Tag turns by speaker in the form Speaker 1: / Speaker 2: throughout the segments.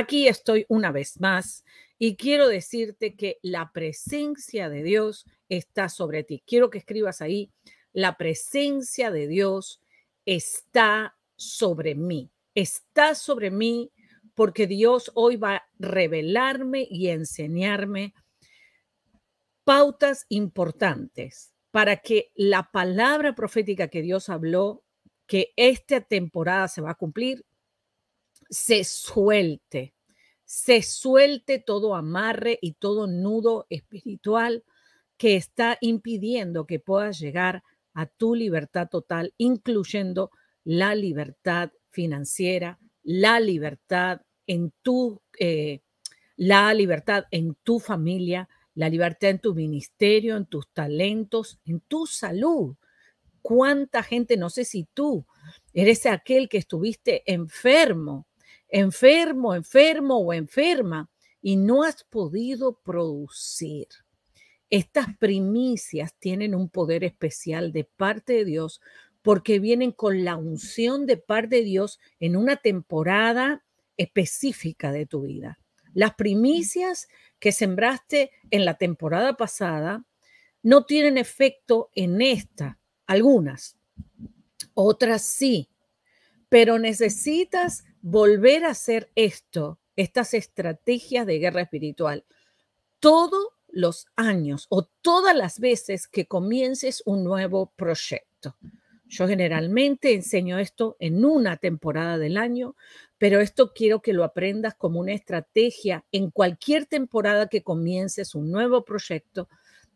Speaker 1: Aquí estoy una vez más y quiero decirte que la presencia de Dios está sobre ti. Quiero que escribas ahí, la presencia de Dios está sobre mí. Está sobre mí porque Dios hoy va a revelarme y enseñarme pautas importantes para que la palabra profética que Dios habló, que esta temporada se va a cumplir, se suelte, se suelte todo amarre y todo nudo espiritual que está impidiendo que puedas llegar a tu libertad total, incluyendo la libertad financiera, la libertad en tu, eh, la libertad en tu familia, la libertad en tu ministerio, en tus talentos, en tu salud. ¿Cuánta gente, no sé si tú, eres aquel que estuviste enfermo enfermo, enfermo o enferma y no has podido producir. Estas primicias tienen un poder especial de parte de Dios porque vienen con la unción de parte de Dios en una temporada específica de tu vida. Las primicias que sembraste en la temporada pasada no tienen efecto en esta, algunas, otras sí, pero necesitas volver a hacer esto, estas estrategias de guerra espiritual, todos los años o todas las veces que comiences un nuevo proyecto. Yo generalmente enseño esto en una temporada del año, pero esto quiero que lo aprendas como una estrategia en cualquier temporada que comiences un nuevo proyecto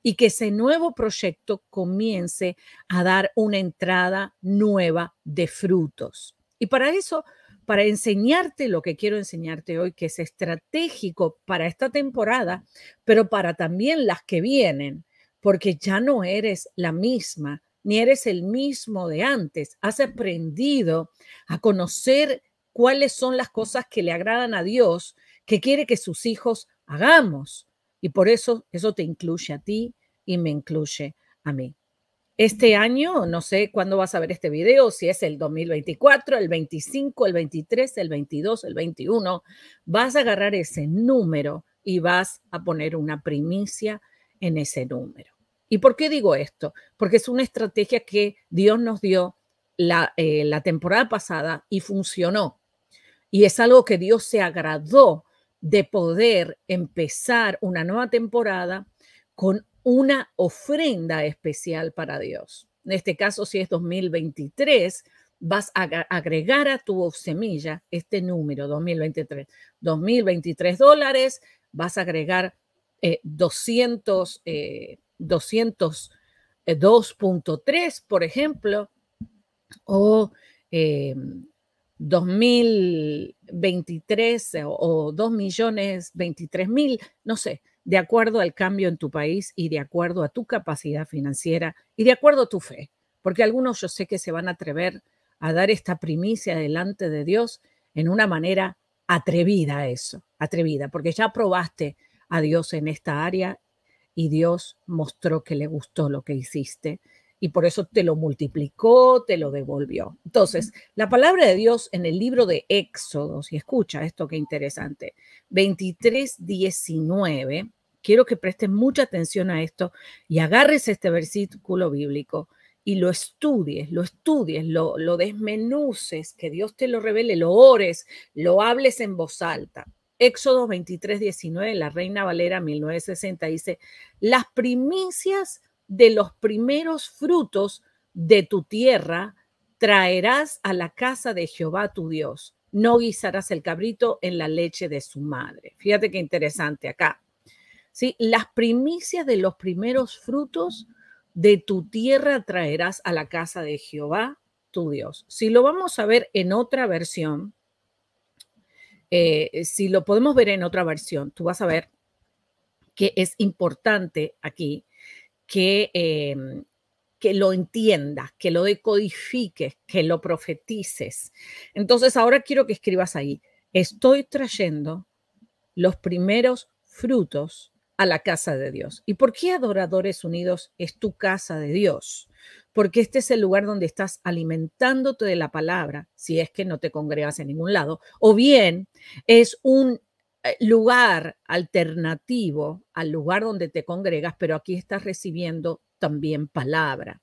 Speaker 1: y que ese nuevo proyecto comience a dar una entrada nueva de frutos. Y para eso para enseñarte lo que quiero enseñarte hoy, que es estratégico para esta temporada, pero para también las que vienen, porque ya no eres la misma, ni eres el mismo de antes. Has aprendido a conocer cuáles son las cosas que le agradan a Dios, que quiere que sus hijos hagamos. Y por eso eso te incluye a ti y me incluye a mí este año, no sé cuándo vas a ver este video, si es el 2024, el 25, el 23, el 22, el 21, vas a agarrar ese número y vas a poner una primicia en ese número. ¿Y por qué digo esto? Porque es una estrategia que Dios nos dio la, eh, la temporada pasada y funcionó. Y es algo que Dios se agradó de poder empezar una nueva temporada con una ofrenda especial para Dios. En este caso, si es 2023, vas a agregar a tu semilla este número, 2023. 2023 dólares, vas a agregar eh, 200, 202.3, eh, eh, por ejemplo, o 2023 eh, o, 2.023.000, millones no sé, de acuerdo al cambio en tu país y de acuerdo a tu capacidad financiera y de acuerdo a tu fe, porque algunos yo sé que se van a atrever a dar esta primicia delante de Dios en una manera atrevida a eso, atrevida, porque ya probaste a Dios en esta área y Dios mostró que le gustó lo que hiciste y por eso te lo multiplicó, te lo devolvió. Entonces, la palabra de Dios en el libro de Éxodo, y escucha esto que interesante, 23, 19, quiero que prestes mucha atención a esto y agarres este versículo bíblico y lo estudies, lo estudies, lo, lo desmenuces, que Dios te lo revele, lo ores, lo hables en voz alta. Éxodo 23, 19, la Reina Valera 1960 dice, las primicias de los primeros frutos de tu tierra traerás a la casa de Jehová tu Dios. No guisarás el cabrito en la leche de su madre. Fíjate qué interesante acá. ¿Sí? Las primicias de los primeros frutos de tu tierra traerás a la casa de Jehová tu Dios. Si lo vamos a ver en otra versión, eh, si lo podemos ver en otra versión, tú vas a ver que es importante aquí Em, que, lo entiendas, que lo decodifiques, que lo profetices. Entonces ahora quiero que escribas ahí, estoy trayendo los primeros frutos a la casa de Dios. ¿Y por qué Adoradores Unidos es tu casa de Dios? Porque este es el lugar donde estás alimentándote de la palabra, si es que no te congregas en ningún lado, o bien es un eh, lugar alternativo al lugar donde te congregas, pero aquí estás recibiendo también palabra.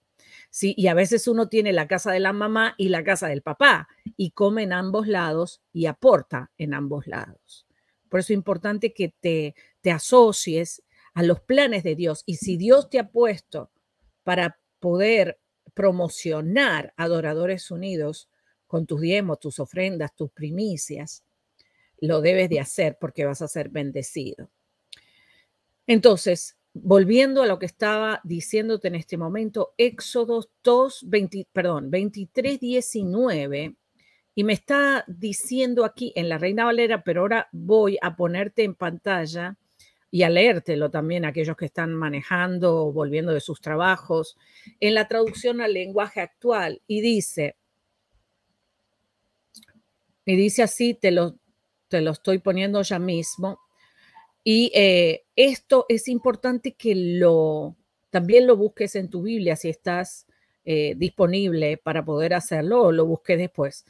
Speaker 1: ¿sí? Y a veces uno tiene la casa de la mamá y la casa del papá y come en ambos lados y aporta en ambos lados. Por eso es importante que te, te asocies a los planes de Dios. Y si Dios te ha puesto para poder promocionar Adoradores Unidos con tus diemos, tus ofrendas, tus primicias, lo debes de hacer porque vas a ser bendecido. Entonces, volviendo a lo que estaba diciéndote en este momento, Éxodo 2, perdón, 23, 19, y me está diciendo aquí en la Reina Valera, pero ahora voy a ponerte en pantalla y a leértelo también a aquellos que están manejando o volviendo de sus trabajos, en la traducción al lenguaje actual, y dice, y dice así, te lo, te lo estoy poniendo ya mismo. Y eh, esto es importante que lo también lo busques en tu Biblia si estás eh, disponible para poder hacerlo o lo busques después.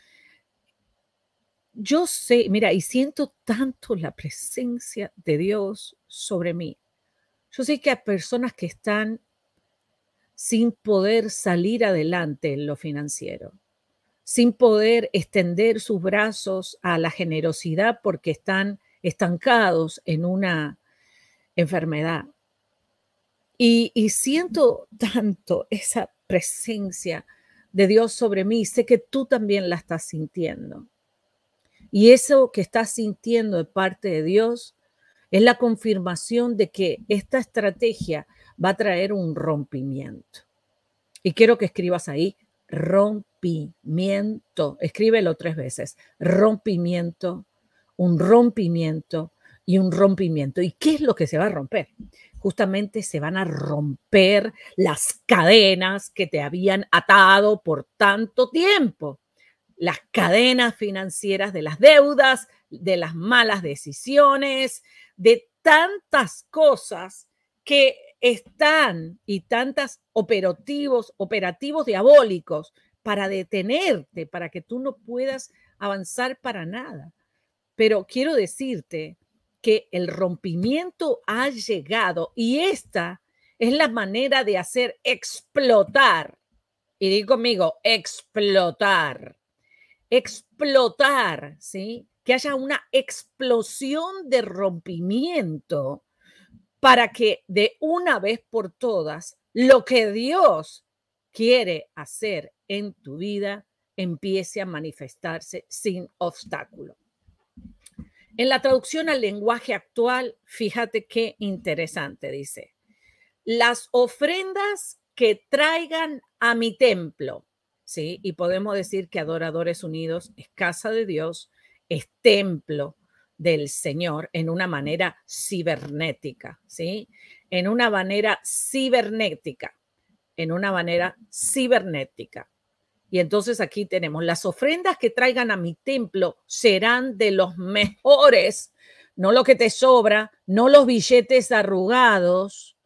Speaker 1: Yo sé, mira, y siento tanto la presencia de Dios sobre mí. Yo sé que hay personas que están sin poder salir adelante en lo financiero sin poder extender sus brazos a la generosidad porque están estancados en una enfermedad. Y, siento tanto esa presencia de Dios sobre mí, sé que tú también la estás sintiendo. Y eso que estás sintiendo de parte de Dios es la confirmación de que esta estrategia va a traer un rompimiento. Y quiero que escribas ahí rompimiento, escríbelo tres veces, rompimiento, un rompimiento y un rompimiento. ¿Y qué es lo que se va a romper? Justamente se van a romper las cadenas que te habían atado por tanto tiempo, las cadenas financieras de las deudas, de las malas decisiones, de tantas cosas que están y tantas operativos, operativos diabólicos para detenerte, para que tú no puedas avanzar para nada. Pero quiero decirte que el rompimiento ha llegado y esta es la manera de hacer explotar. Y di conmigo, explotar. Explotar, ¿sí? Que haya una explosión de rompimiento para que de una vez por todas lo que Dios quiere hacer en tu vida empiece a manifestarse sin obstáculo. En la traducción al lenguaje actual, fíjate qué interesante, dice, las ofrendas que traigan a mi templo, ¿sí? Y podemos decir que Adoradores Unidos es casa de Dios, es templo, del Señor en una manera cibernética, ¿sí? En una manera cibernética, en una manera cibernética. Y entonces aquí tenemos, las ofrendas que traigan a mi templo serán de los mejores, no lo que te sobra, no los billetes arrugados,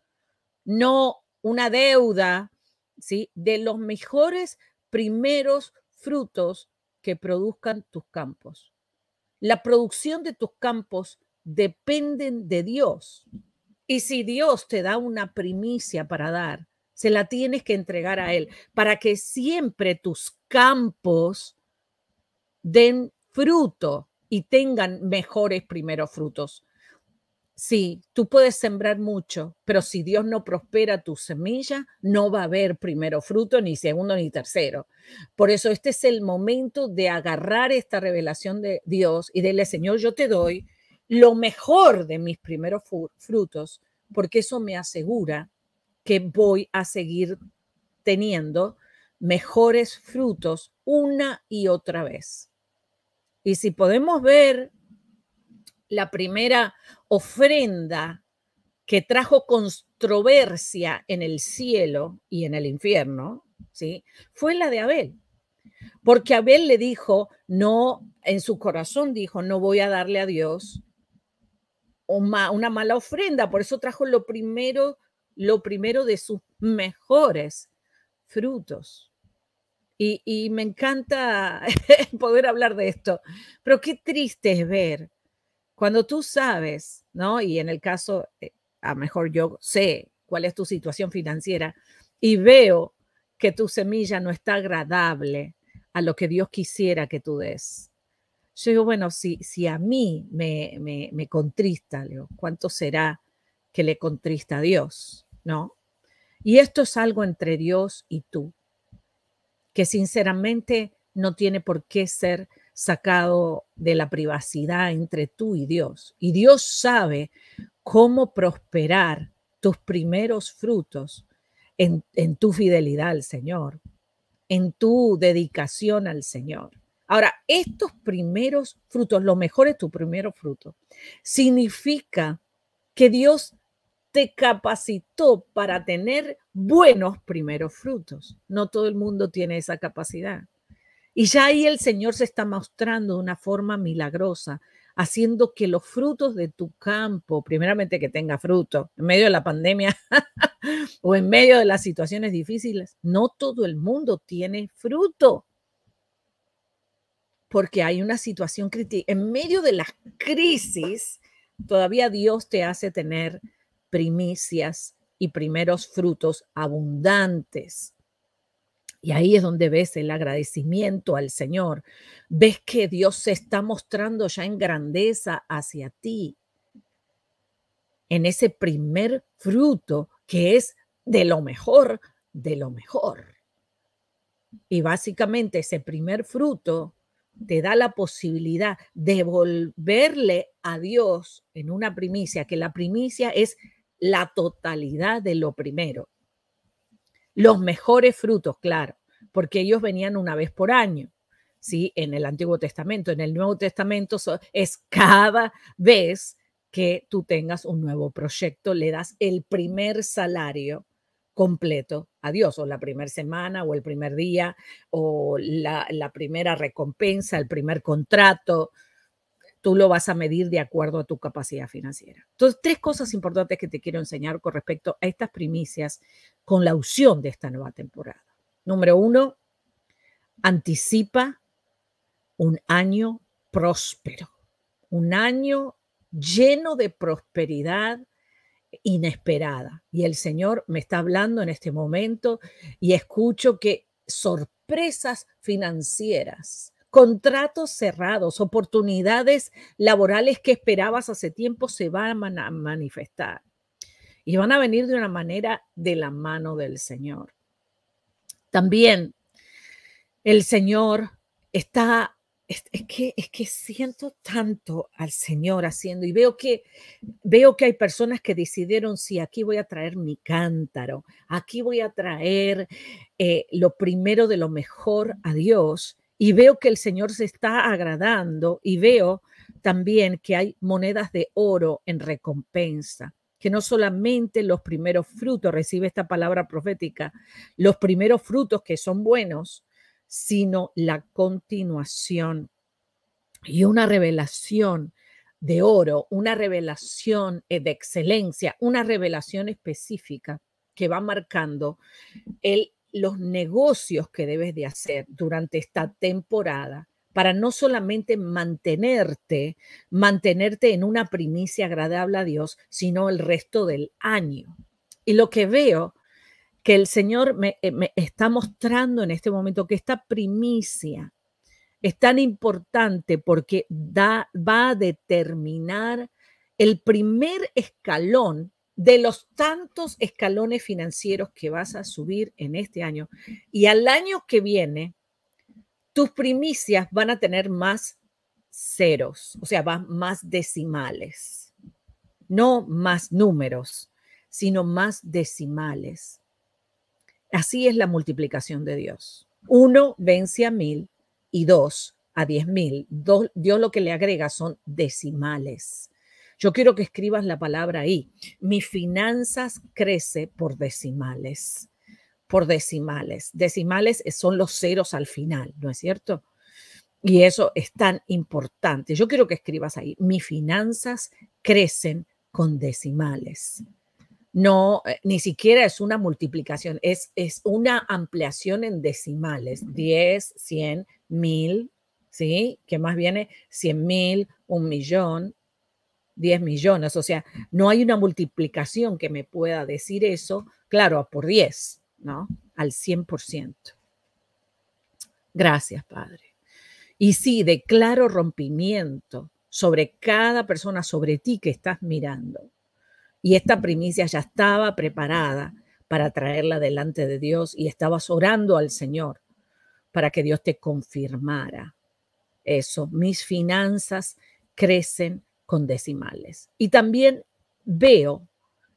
Speaker 1: no una deuda, ¿sí? De los mejores primeros frutos que produzcan tus campos. La producción de tus campos dependen de Dios. Y si Dios te da una primicia para dar, se la tienes que entregar a Él para que siempre tus campos den fruto y tengan mejores primeros frutos. Sí, tú puedes sembrar mucho, pero si Dios no prospera tu semilla, no va a haber primero fruto, ni segundo, ni tercero. Por eso este es el momento de agarrar esta revelación de Dios y decirle, Señor, yo te doy lo mejor de mis primeros frutos, porque eso me asegura que voy a seguir teniendo mejores frutos una y otra vez. Y si podemos ver la primera ofrenda que trajo controversia en el cielo y en el infierno, ¿sí? Fue la de Abel. Porque Abel le dijo, no, en su corazón dijo, no voy a darle a Dios una mala ofrenda, por eso trajo lo primero, lo primero de sus mejores frutos. Y, y me encanta poder hablar de esto, pero qué triste es ver cuando tú sabes, ¿no? Y en el caso, eh, a mejor yo sé cuál es tu situación financiera y veo que tu semilla no está agradable a lo que Dios quisiera que tú des. Yo digo, bueno, si, si a mí me, me, me contrista, ¿cuánto será que le contrista a Dios? ¿No? Y esto es algo entre Dios y tú, que sinceramente no tiene por qué ser sacado de la privacidad entre tú y Dios. Y Dios sabe cómo prosperar tus primeros frutos en, tu fidelidad al Señor, en tu dedicación al Señor. Ahora, estos primeros frutos, lo mejor es tu primero fruto, significa que Dios te capacitó para tener buenos primeros frutos. No todo el mundo tiene esa capacidad. Y ya ahí el Señor se está mostrando de una forma milagrosa, haciendo que los frutos de tu campo, primeramente que tenga fruto, en medio de la pandemia o en medio de las situaciones difíciles, no todo el mundo tiene fruto. Porque hay una situación crítica. En medio de la crisis, todavía Dios te hace tener primicias y primeros frutos abundantes. Y ahí es donde ves el agradecimiento al Señor. Ves que Dios se está mostrando ya en grandeza hacia ti, en ese primer fruto que es de lo mejor, de lo mejor. Y básicamente ese primer fruto te da la posibilidad de volverle a Dios en una primicia, que la primicia es la totalidad de lo primero los mejores frutos, claro, porque ellos venían una vez por año. ¿Sí? En el Antiguo Testamento, en el Nuevo Testamento es cada vez que tú tengas un nuevo proyecto, le das el primer salario completo a Dios, o la primera semana, o el primer día, o la, la primera recompensa, el primer contrato, tú lo vas a medir de acuerdo a tu capacidad financiera. Entonces, tres cosas importantes que te quiero enseñar con respecto a estas primicias con la opción de esta nueva temporada. Número uno, anticipa un año próspero, un año lleno de prosperidad inesperada. Y el Señor me está hablando en este momento y escucho que sorpresas financieras contratos cerrados, oportunidades laborales que esperabas hace tiempo se van a manifestar y van a venir de una manera de la mano del Señor. También el Señor está, es, que, es que siento tanto al Señor haciendo y veo que, veo que hay personas que decidieron, si aquí voy a traer mi cántaro, aquí voy a traer eh, lo primero de lo mejor a Dios y veo que el Señor se está agradando y veo también que hay monedas de oro en recompensa, que no solamente los primeros frutos, recibe esta palabra profética, los primeros frutos que son buenos, sino la continuación y una revelación de oro, una revelación eh, de excelencia, una revelación específica que va marcando el los negocios que debes de hacer durante esta temporada para no solamente mantenerte, mantenerte en una primicia agradable a Dios, sino el resto del año. Y lo que veo que el Señor me, eh, está mostrando en este momento que esta primicia es tan importante porque va a determinar el primer escalón de los tantos escalones financieros que vas a subir en este año y al año que viene, tus primicias van a tener más ceros, o sea, van más decimales, no más números, sino más decimales. Así es la multiplicación de Dios. Uno vence a mil y dos a diez mil. Dios lo que le agrega son decimales. Yo quiero que escribas la palabra ahí. Mis finanzas crece por decimales, por decimales. Decimales son los ceros al final, ¿no es cierto? Y eso es tan importante. Yo quiero que escribas ahí, mis finanzas crecen con decimales. No, eh, ni siquiera es una multiplicación, es, es una ampliación en decimales, 10, 100, mil, ¿sí? Que más viene 100 mil, un millón, 10 millones. O sea, no hay una multiplicación que me pueda decir eso, claro, por 10, ¿no? Al 100%. Gracias, Padre. Y sí, declaro rompimiento sobre cada persona, sobre ti que estás mirando. Y esta primicia ya estaba preparada para traerla delante de Dios y estabas orando al Señor para que Dios te confirmara eso. Mis finanzas crecen con decimales. Y también veo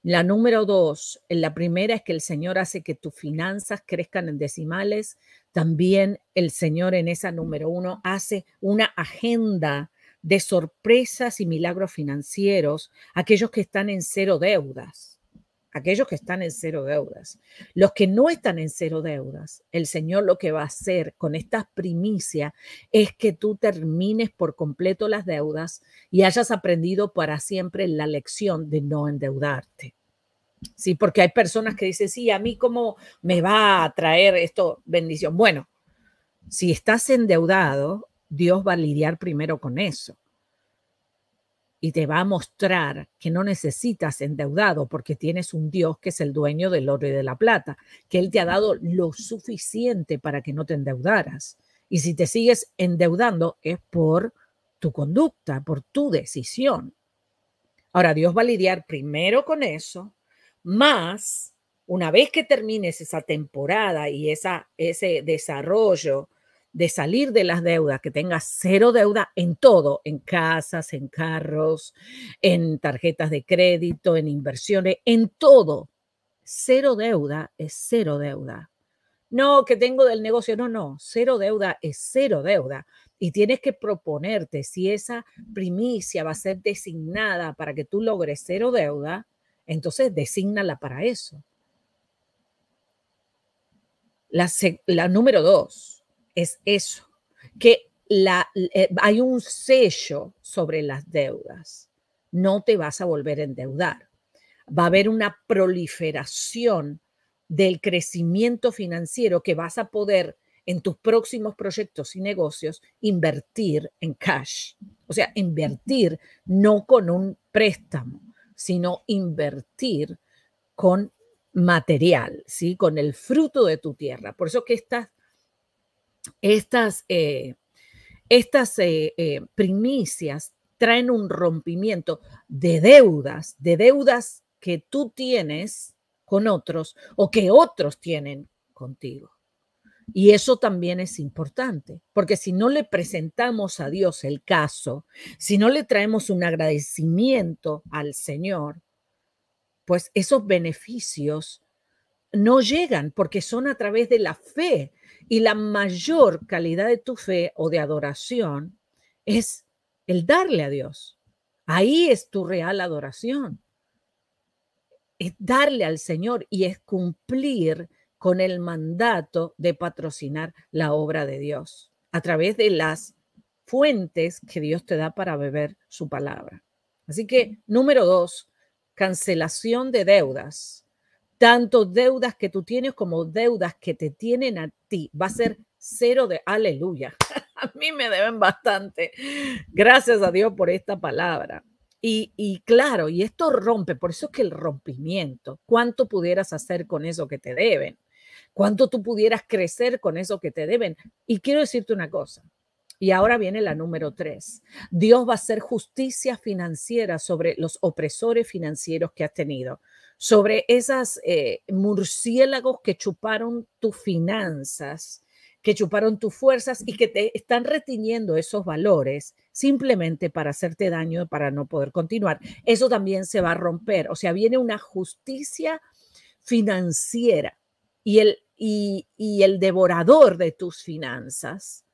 Speaker 1: la número dos, la primera es que el Señor hace que tus finanzas crezcan en decimales. También el Señor en esa número uno hace una agenda de sorpresas y milagros financieros, aquellos que están en cero deudas aquellos que están en cero deudas. Los que no están en cero deudas, el Señor lo que va a hacer con estas primicias es que tú termines por completo las deudas y hayas aprendido para siempre la lección de no endeudarte. Sí, porque hay personas que dicen, sí, a mí cómo me va a traer esto bendición. Bueno, si estás endeudado, Dios va a lidiar primero con eso y te va a mostrar que no necesitas endeudado porque tienes un Dios que es el dueño del oro y de la plata, que Él te ha dado lo suficiente para que no te endeudaras. Y si te sigues endeudando es por tu conducta, por tu decisión. Ahora Dios va a lidiar primero con eso, más una vez que termines esa temporada y esa, ese desarrollo de salir de las deudas, que tengas cero deuda en todo, en casas, en carros, en tarjetas de crédito, en inversiones, en todo. Cero deuda es cero deuda. No, que tengo del negocio, no, no, cero deuda es cero deuda. Y tienes que proponerte si esa primicia va a ser designada para que tú logres cero deuda, entonces designala para eso. La, la número dos, es eso, que la, eh, hay un sello sobre las deudas. No te vas a volver a endeudar. Va a haber una proliferación del crecimiento financiero que vas a poder en tus próximos proyectos y negocios invertir en cash. O sea, invertir no con un préstamo, sino invertir con material, ¿sí? con el fruto de tu tierra. Por eso que estás estas, eh, estas eh, eh, primicias traen un rompimiento de deudas, de deudas que tú tienes con otros o que otros tienen contigo. Y eso también es importante, porque si no le presentamos a Dios el caso, si no le traemos un agradecimiento al Señor, pues esos beneficios no llegan porque son a través de la fe. Y la mayor calidad de tu fe o de adoración es el darle a Dios. Ahí es tu real adoración. Es darle al Señor y es cumplir con el mandato de patrocinar la obra de Dios a través de las fuentes que Dios te da para beber su palabra. Así que número dos, cancelación de deudas tanto deudas que tú tienes como deudas que te tienen a ti. Va a ser cero de aleluya. a mí me deben bastante. Gracias a Dios por esta palabra. Y, claro, y esto rompe, por eso es que el rompimiento, cuánto pudieras hacer con eso que te deben, cuánto tú pudieras crecer con eso que te deben. Y quiero decirte una cosa, y ahora viene la número tres, Dios va a hacer justicia financiera sobre los opresores financieros que has tenido sobre esas eh, murciélagos que chuparon tus finanzas, que chuparon tus fuerzas y que te están retiniendo esos valores simplemente para hacerte daño, para no poder continuar. Eso también se va a romper. O sea, viene una justicia financiera y el devorador de tus finanzas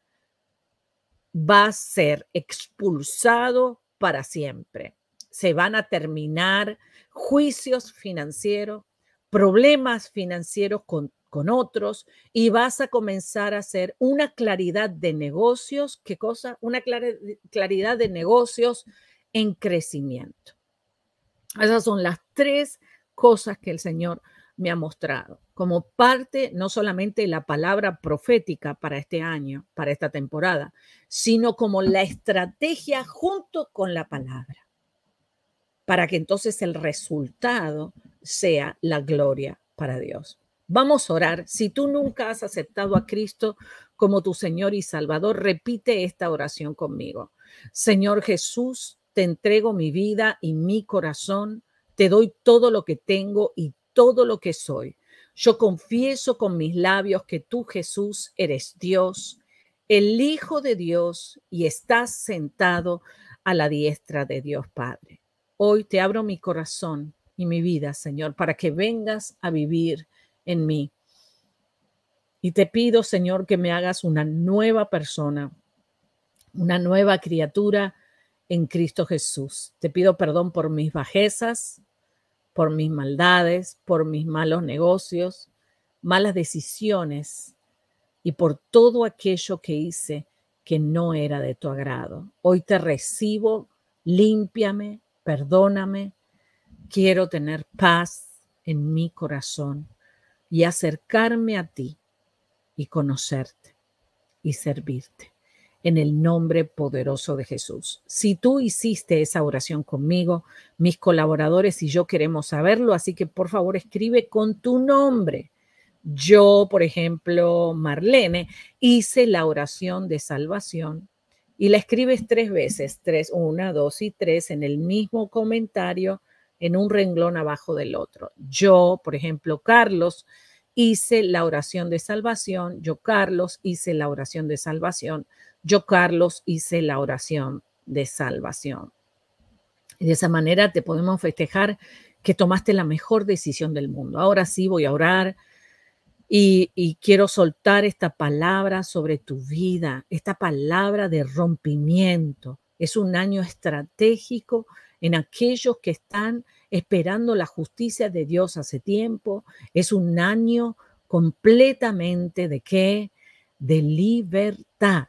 Speaker 1: va a ser expulsado para siempre se van a terminar, juicios financieros, problemas financieros con, con otros y vas a comenzar a hacer una claridad de negocios, ¿qué cosa? Una claridad de negocios en crecimiento. Esas son las tres cosas que el Señor me ha mostrado como parte no solamente de la palabra profética para este año, para esta temporada, sino como la estrategia junto con la palabra para que entonces el resultado sea la gloria para Dios. Vamos a orar. Si tú nunca has aceptado a Cristo como tu Señor y Salvador, repite esta oración conmigo. Señor Jesús, te entrego mi vida y mi corazón, te doy todo lo que tengo y todo lo que soy. Yo confieso con mis labios que tú, Jesús, eres Dios, el Hijo de Dios, y estás sentado a la diestra de Dios Padre. Hoy te abro mi corazón y mi vida, Señor, para que vengas a vivir en mí. Y te pido, Señor, que me hagas una nueva persona, una nueva criatura en Cristo Jesús. Te pido perdón por mis bajezas, por mis maldades, por mis malos negocios, malas decisiones y por todo aquello que hice que no era de tu agrado. Hoy te recibo, límpiame, perdóname, quiero tener paz en mi corazón y acercarme a ti y conocerte y servirte en el nombre poderoso de Jesús. Si tú hiciste esa oración conmigo, mis colaboradores y yo queremos saberlo, así que por favor escribe con tu nombre. Yo, por ejemplo, Marlene, hice la oración de salvación y la escribes tres veces, tres, una, dos y tres, en el mismo comentario, en un renglón abajo del otro. Yo, por ejemplo, Carlos, hice la oración de salvación, yo, Carlos, hice la oración de salvación, yo, Carlos, hice la oración de salvación. de esa manera te podemos festejar que tomaste la mejor decisión del mundo. Ahora sí voy a orar, y, quiero soltar esta palabra sobre tu vida, esta palabra de rompimiento. Es un año estratégico en aquellos que están esperando la justicia de Dios hace tiempo. Es un año completamente de qué? De libertad.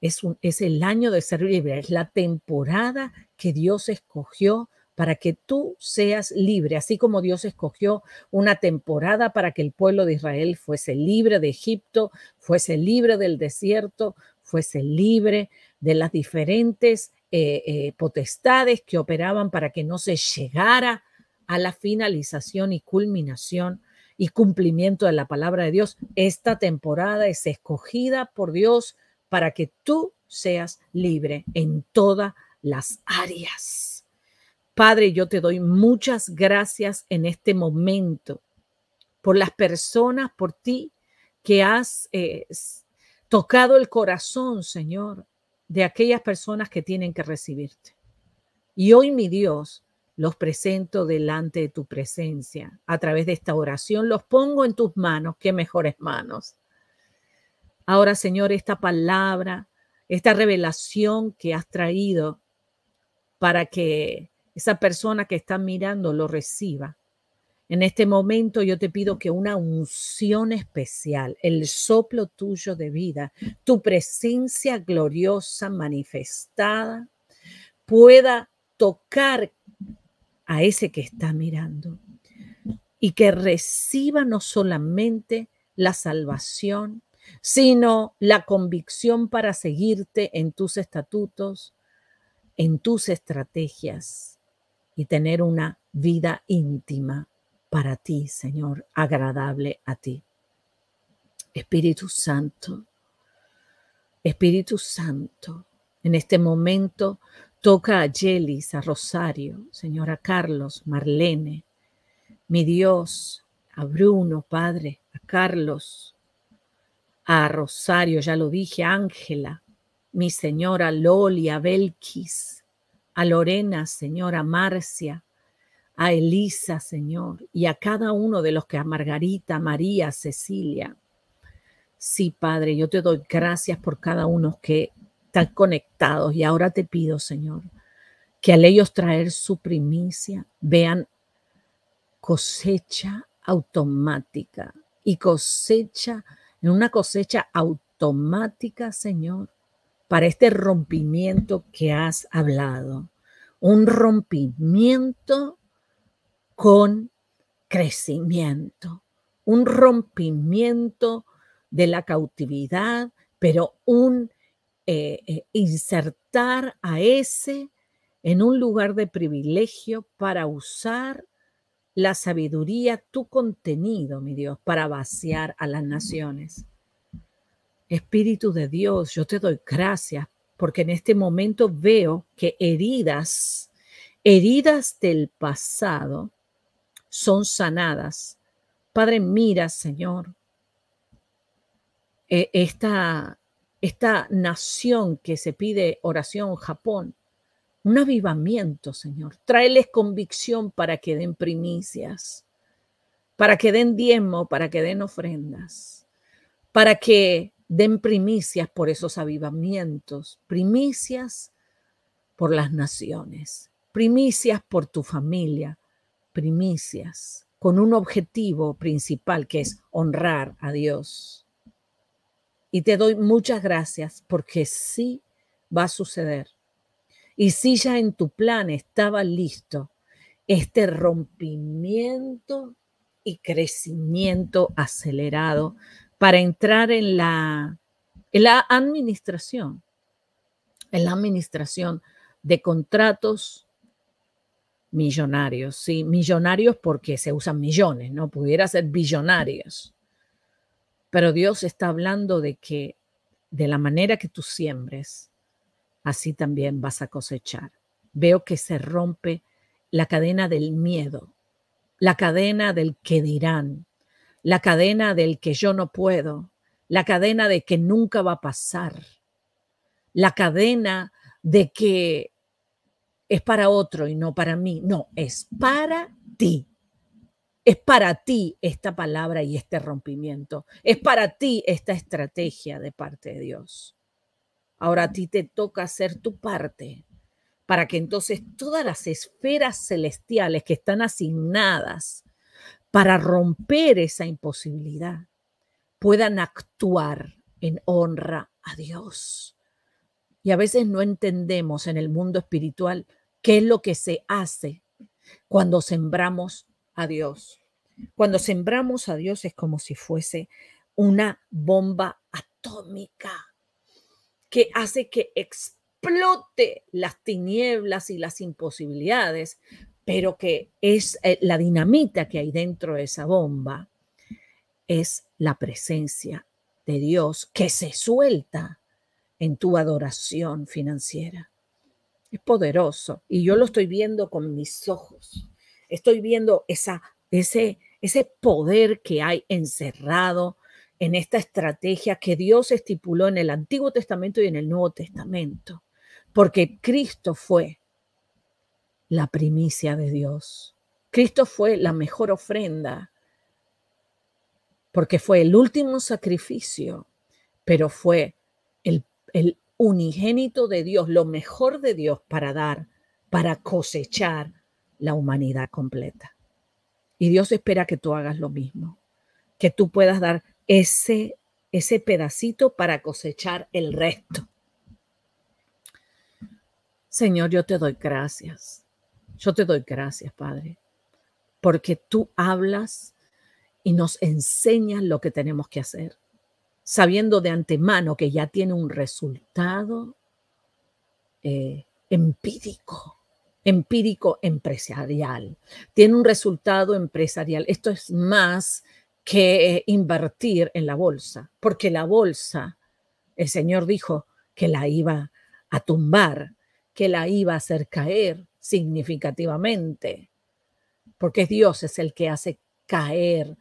Speaker 1: Es, es el año de ser libre, es la temporada que Dios escogió para que tú seas libre, así como Dios escogió una temporada para que el pueblo de Israel fuese libre de Egipto, fuese libre del desierto, fuese libre de las diferentes eh, eh, potestades que operaban para que no se llegara a la finalización y culminación y cumplimiento de la palabra de Dios. Esta temporada es escogida por Dios para que tú seas libre en todas las áreas. Padre, yo te doy muchas gracias en este momento por las personas, por ti que has eh, tocado el corazón, Señor, de aquellas personas que tienen que recibirte. Y hoy, mi Dios, los presento delante de tu presencia. A través de esta oración los pongo en tus manos, qué mejores manos. Ahora, Señor, esta palabra, esta revelación que has traído para que esa persona que está mirando lo reciba. En este momento yo te pido que una unción especial, el soplo tuyo de vida, tu presencia gloriosa manifestada, pueda tocar a ese que está mirando y que reciba no solamente la salvación, sino la convicción para seguirte en tus estatutos, en tus estrategias, y tener una vida íntima para ti, Señor, agradable a ti. Espíritu Santo, Espíritu Santo, en este momento toca a Yelis, a Rosario, Señora Carlos, Marlene, mi Dios, a Bruno, Padre, a Carlos, a Rosario, ya lo dije, a Ángela, mi Señora Loli, a a Lorena, Señor, a Marcia, a Elisa, Señor, y a cada uno de los que a Margarita, María, Cecilia. Sí, Padre, yo te doy gracias por cada uno que están conectados y ahora te pido, Señor, que al ellos traer su primicia vean cosecha automática y cosecha, en una cosecha automática, Señor, para este rompimiento que has hablado un rompimiento con crecimiento, un rompimiento de la cautividad, pero un eh, eh, insertar a ese en un lugar de privilegio para usar la sabiduría, tu contenido, mi Dios, para vaciar a las naciones. Espíritu de Dios, yo te doy gracias porque en este momento veo que heridas, heridas del pasado son sanadas. Padre, mira, Señor, eh, esta, esta nación que se pide oración, Japón, un avivamiento, Señor. Tráeles convicción para que den primicias, para que den diezmo, para que den ofrendas, para que den primicias por esos avivamientos, primicias por las naciones, primicias por tu familia, primicias con un objetivo principal que es honrar a Dios. Y te doy muchas gracias porque sí va a suceder. Y si ya en tu plan estaba listo este rompimiento y crecimiento acelerado para entrar en la, la administración, en la administración de contratos millonarios, sí, millonarios porque se usan millones, ¿no? Pudiera ser billonarios. Pero Dios está hablando de que de la manera que tú siembres, así también vas a cosechar. Veo que se rompe la cadena del miedo, la cadena del que dirán, la cadena del que yo no puedo, la cadena de que nunca va a pasar, la cadena de que es para otro y no para mí. No, es para ti. Es para ti esta palabra y este rompimiento. Es para ti esta estrategia de parte de Dios. Ahora a ti te toca hacer tu parte para que entonces todas las esferas celestiales que están asignadas para romper esa imposibilidad, puedan actuar en honra a Dios. Y a veces no entendemos en el mundo espiritual qué es lo que se hace cuando sembramos a Dios. Cuando sembramos a Dios es como si fuese una bomba atómica que hace que explote las tinieblas y las imposibilidades pero que es eh, la dinamita que hay dentro de esa bomba, es la presencia de Dios que se suelta en tu adoración financiera. Es poderoso y yo lo estoy viendo con mis ojos. Estoy viendo esa, ese, ese poder que hay encerrado en esta estrategia que Dios estipuló en el Antiguo Testamento y en el Nuevo Testamento, porque Cristo fue la primicia de Dios. Cristo fue la mejor ofrenda porque fue el último sacrificio, pero fue el, unigénito de Dios, lo mejor de Dios para dar, para cosechar la humanidad completa. Y Dios espera que tú hagas lo mismo, que tú puedas dar ese, ese pedacito para cosechar el resto. Señor, yo te doy gracias yo te doy gracias, Padre, porque tú hablas y nos enseñas lo que tenemos que hacer, sabiendo de antemano que ya tiene un resultado eh, empírico, empírico empresarial. Tiene un resultado empresarial. Esto es más que eh, invertir en la bolsa, porque la bolsa, el Señor dijo que la iba a tumbar, que la iba a hacer caer, significativamente, porque Dios es el que hace caer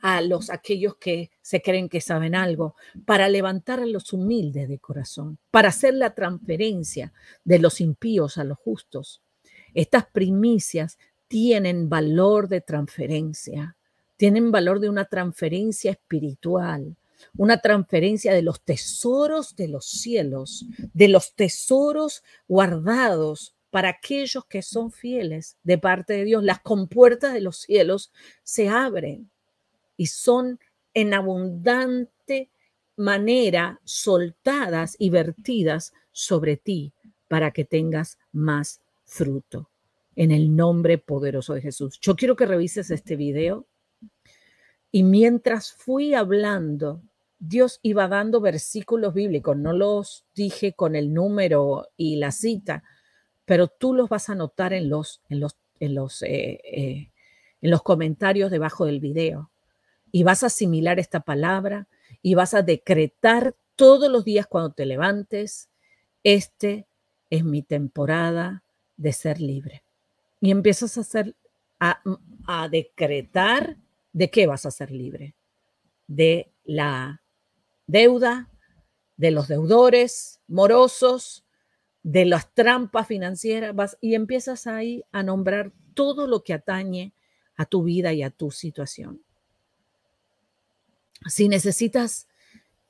Speaker 1: a los aquellos que se creen que saben algo, para levantar a los humildes de corazón, para hacer la transferencia de los impíos a los justos. Estas primicias tienen valor de transferencia, tienen valor de una transferencia espiritual, una transferencia de los tesoros de los cielos, de los tesoros guardados para aquellos que son fieles de parte de Dios. Las compuertas de los cielos se abren y son en abundante manera soltadas y vertidas sobre ti para que tengas más fruto. En el nombre poderoso de Jesús. Yo quiero que revises este video. Y mientras fui hablando, Dios iba dando versículos bíblicos. No los dije con el número y la cita, pero tú los vas a notar en los, en los, en los, eh, eh, en los comentarios debajo del video. Y vas a asimilar esta palabra y vas a decretar todos los días cuando te levantes, este es mi temporada de ser libre. Y empiezas a hacer, a, mm, a decretar de qué vas a ser libre. De la deuda, de los deudores, morosos, de las trampas financieras vas, y empiezas ahí a nombrar todo lo que atañe a tu vida y a tu situación. Si necesitas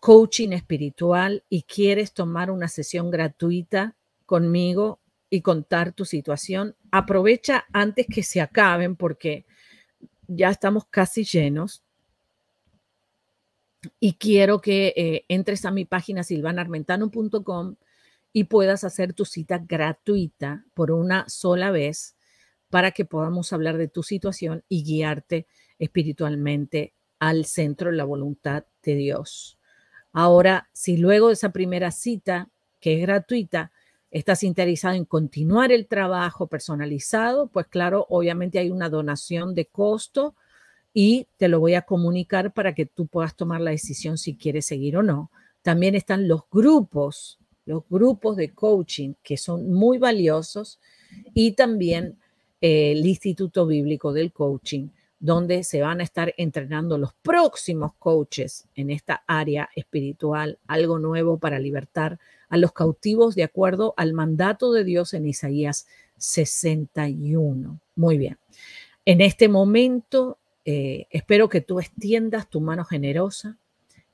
Speaker 1: coaching espiritual y quieres tomar una sesión gratuita conmigo y contar tu situación, aprovecha antes que se acaben porque ya estamos casi llenos. Y quiero que eh, entres a mi página silvanarmentano.com y puedas hacer tu cita gratuita por una sola vez para que podamos hablar de tu situación y guiarte espiritualmente al centro de la voluntad de Dios. Ahora, si luego de esa primera cita, que es gratuita, estás interesado en continuar el trabajo personalizado, pues claro, obviamente hay una donación de costo y te lo voy a comunicar para que tú puedas tomar la decisión si quieres seguir o no. También están los grupos los grupos de coaching que son muy valiosos y también eh, el Instituto Bíblico del Coaching, donde se van a estar entrenando los próximos coaches en esta área espiritual, algo nuevo para libertar a los cautivos de acuerdo al mandato de Dios en Isaías 61. Muy bien. En este momento, eh, espero que tú extiendas tu mano generosa,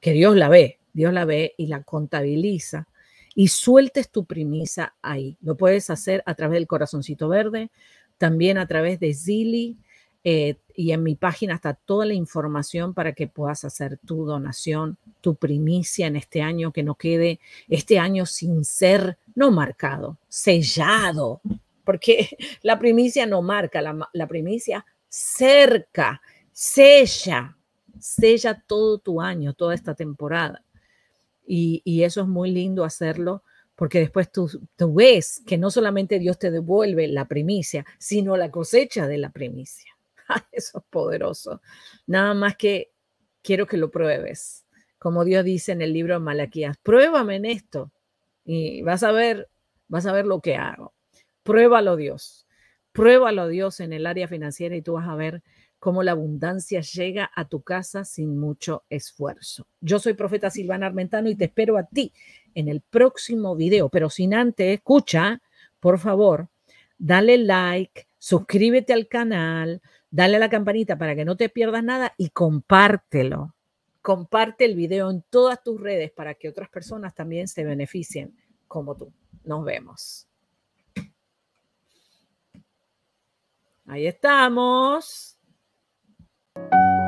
Speaker 1: que Dios la ve, Dios la ve y la contabiliza y sueltes tu primicia ahí. Lo puedes hacer a través del corazoncito verde, también a través de Zili. Eh, y en mi página está toda la información para que puedas hacer tu donación, tu primicia en este año, que no quede este año sin ser, no marcado, sellado, porque la primicia no marca, la, la primicia cerca, sella, sella todo tu año, toda esta temporada y, eso es muy lindo hacerlo porque después tú, tú, ves que no solamente Dios te devuelve la primicia, sino la cosecha de la primicia. Eso es poderoso. Nada más que quiero que lo pruebes. Como Dios dice en el libro de Malaquías, pruébame en esto y vas a ver, vas a ver lo que hago. Pruébalo Dios. Pruébalo Dios en el área financiera y tú vas a ver cómo la abundancia llega a tu casa sin mucho esfuerzo. Yo soy profeta Silvana Armentano y te espero a ti en el próximo video, pero sin antes, escucha, por favor, dale like, suscríbete al canal, dale a la campanita para que no te pierdas nada y compártelo. Comparte el video en todas tus redes para que otras personas también se beneficien como tú. Nos vemos. Ahí estamos. Thank you.